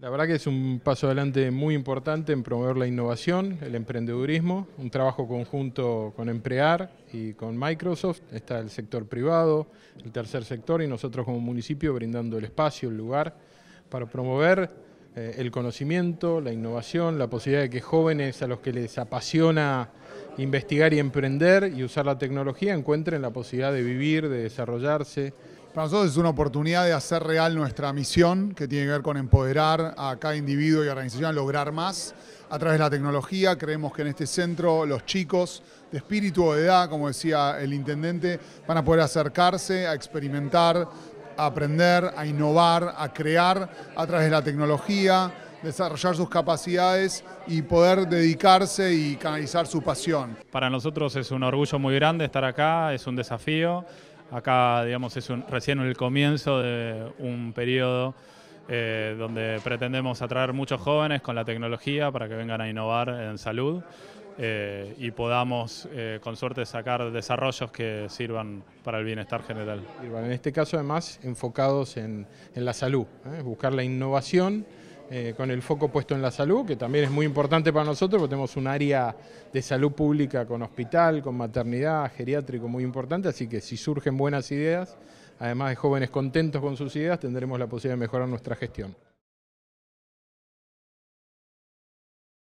La verdad que es un paso adelante muy importante en promover la innovación, el emprendedurismo, un trabajo conjunto con Emprear y con Microsoft. Está el sector privado, el tercer sector y nosotros como municipio brindando el espacio, el lugar para promover eh, el conocimiento, la innovación, la posibilidad de que jóvenes a los que les apasiona investigar y emprender y usar la tecnología encuentren la posibilidad de vivir, de desarrollarse, para nosotros es una oportunidad de hacer real nuestra misión, que tiene que ver con empoderar a cada individuo y organización a lograr más a través de la tecnología. Creemos que en este centro los chicos de espíritu o de edad, como decía el intendente, van a poder acercarse a experimentar, a aprender, a innovar, a crear a través de la tecnología, desarrollar sus capacidades y poder dedicarse y canalizar su pasión. Para nosotros es un orgullo muy grande estar acá, es un desafío. Acá, digamos, es un, recién el comienzo de un periodo eh, donde pretendemos atraer muchos jóvenes con la tecnología para que vengan a innovar en salud eh, y podamos, eh, con suerte, sacar desarrollos que sirvan para el bienestar general. En este caso, además, enfocados en la salud, buscar la innovación eh, con el foco puesto en la salud, que también es muy importante para nosotros, porque tenemos un área de salud pública con hospital, con maternidad, geriátrico muy importante, así que si surgen buenas ideas, además de jóvenes contentos con sus ideas, tendremos la posibilidad de mejorar nuestra gestión.